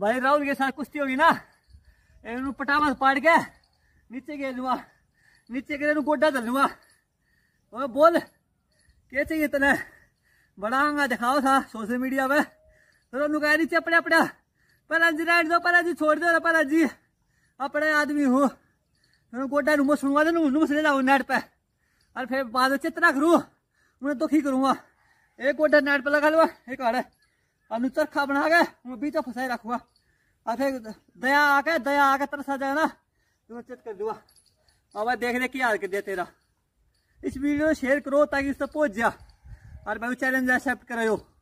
भाई राहुल के साथ कुश्ती होगी ना इन पटावा पाड़ के नीचे गिर दूंगा नीचे गिरे गोडा धर दूंगा और बोल के चाहिए तने बड़ा दिखाओ था सोशल मीडिया पे तो उन्होंने कहा नीचे अपने अपने पर जी रहने दो पर जी छोड़ दो पर जी अपने आदमी हो गोडा नुमो सुनूंगा तो नुमो सुने लाऊ नैट पे और फिर बाद चेतना चितना करूँ उन्हें दुखी करूँगा एक गोडा नैट पर लगा लो एक आड़े अब चरखा बना के बीच बीचों फंसाई रखूंगा और फिर दया आके दया आके तरसा जाना तू तो चित कर दूंगा और भाई देख दे क्या हाल कर दिया तेरा इस वीडियो शेयर करो ताकि उससे पहुंच जा और भाई चैलेंज एक्सेप्ट करो